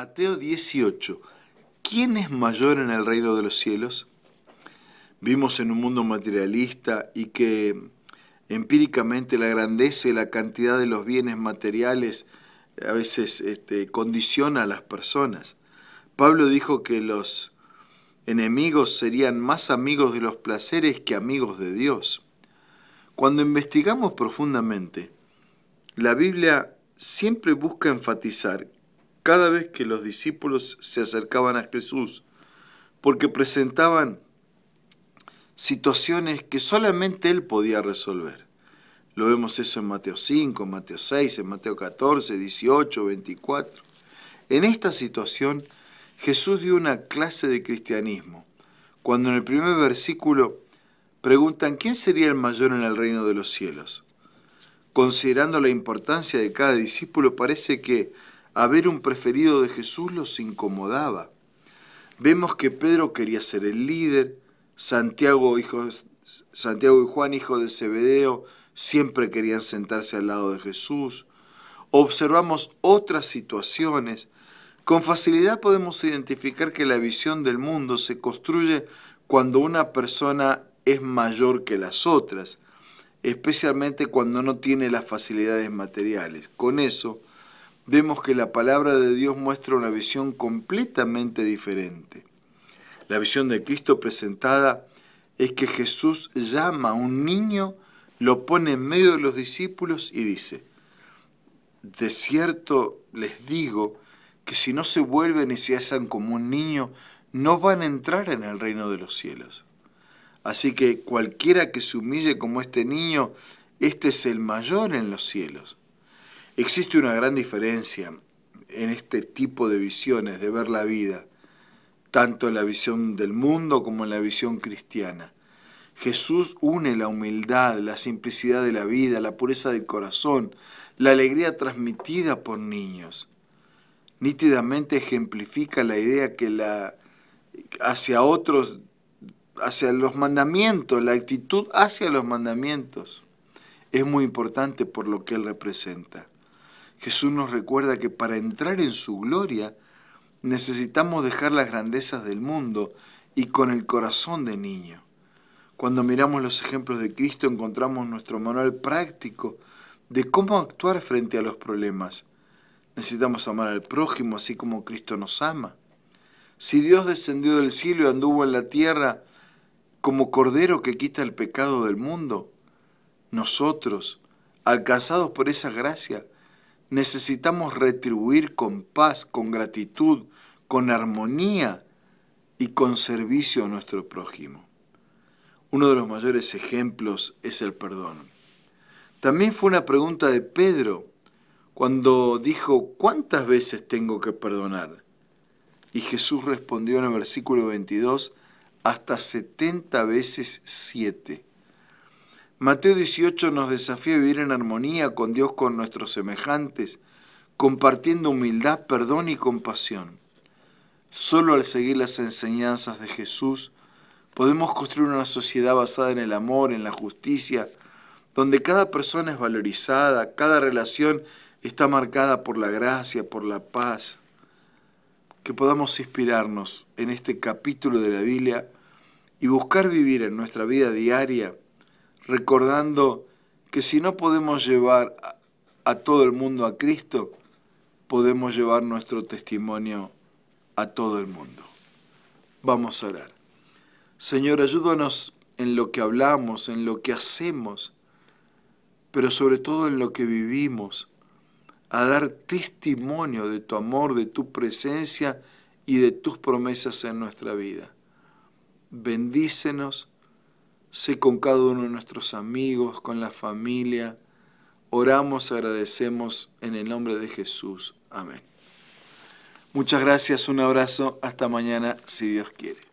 Mateo 18. ¿Quién es mayor en el reino de los cielos? Vimos en un mundo materialista y que empíricamente la grandeza y la cantidad de los bienes materiales eh, a veces este, condiciona a las personas. Pablo dijo que los enemigos serían más amigos de los placeres que amigos de Dios. Cuando investigamos profundamente, la Biblia siempre busca enfatizar cada vez que los discípulos se acercaban a Jesús, porque presentaban situaciones que solamente Él podía resolver. Lo vemos eso en Mateo 5, Mateo 6, en Mateo 14, 18, 24. En esta situación, Jesús dio una clase de cristianismo, cuando en el primer versículo preguntan quién sería el mayor en el reino de los cielos. Considerando la importancia de cada discípulo, parece que haber un preferido de Jesús los incomodaba. Vemos que Pedro quería ser el líder, Santiago, hijo, Santiago y Juan, hijo de Zebedeo, siempre querían sentarse al lado de Jesús. Observamos otras situaciones. Con facilidad podemos identificar que la visión del mundo se construye cuando una persona es mayor que las otras, especialmente cuando no tiene las facilidades materiales. Con eso, vemos que la palabra de Dios muestra una visión completamente diferente. La visión de Cristo presentada es que Jesús llama a un niño, lo pone en medio de los discípulos y dice, de cierto les digo que si no se vuelven y se hacen como un niño, no van a entrar en el reino de los cielos. Así que cualquiera que se humille como este niño, este es el mayor en los cielos. Existe una gran diferencia en este tipo de visiones, de ver la vida, tanto en la visión del mundo como en la visión cristiana. Jesús une la humildad, la simplicidad de la vida, la pureza del corazón, la alegría transmitida por niños. Nítidamente ejemplifica la idea que la, hacia otros, hacia los mandamientos, la actitud hacia los mandamientos, es muy importante por lo que él representa. Jesús nos recuerda que para entrar en su gloria necesitamos dejar las grandezas del mundo y con el corazón de niño. Cuando miramos los ejemplos de Cristo encontramos nuestro manual práctico de cómo actuar frente a los problemas. Necesitamos amar al prójimo así como Cristo nos ama. Si Dios descendió del cielo y anduvo en la tierra como cordero que quita el pecado del mundo, nosotros, alcanzados por esa gracia, necesitamos retribuir con paz, con gratitud, con armonía y con servicio a nuestro prójimo. Uno de los mayores ejemplos es el perdón. También fue una pregunta de Pedro cuando dijo, ¿cuántas veces tengo que perdonar? Y Jesús respondió en el versículo 22, hasta 70 veces 7. Mateo 18 nos desafía a vivir en armonía con Dios, con nuestros semejantes, compartiendo humildad, perdón y compasión. Solo al seguir las enseñanzas de Jesús podemos construir una sociedad basada en el amor, en la justicia, donde cada persona es valorizada, cada relación está marcada por la gracia, por la paz. Que podamos inspirarnos en este capítulo de la Biblia y buscar vivir en nuestra vida diaria recordando que si no podemos llevar a, todo el mundo a Cristo, podemos llevar nuestro testimonio a todo el mundo. Vamos a orar. Señor, ayúdanos en lo que hablamos, en lo que hacemos, pero sobre todo en lo que vivimos, a dar testimonio de tu amor, de tu presencia y de tus promesas en nuestra vida. Bendícenos Sé con cada uno de nuestros amigos, con la familia. Oramos, agradecemos en el nombre de Jesús. Amén. Muchas gracias, un abrazo, hasta mañana si Dios quiere.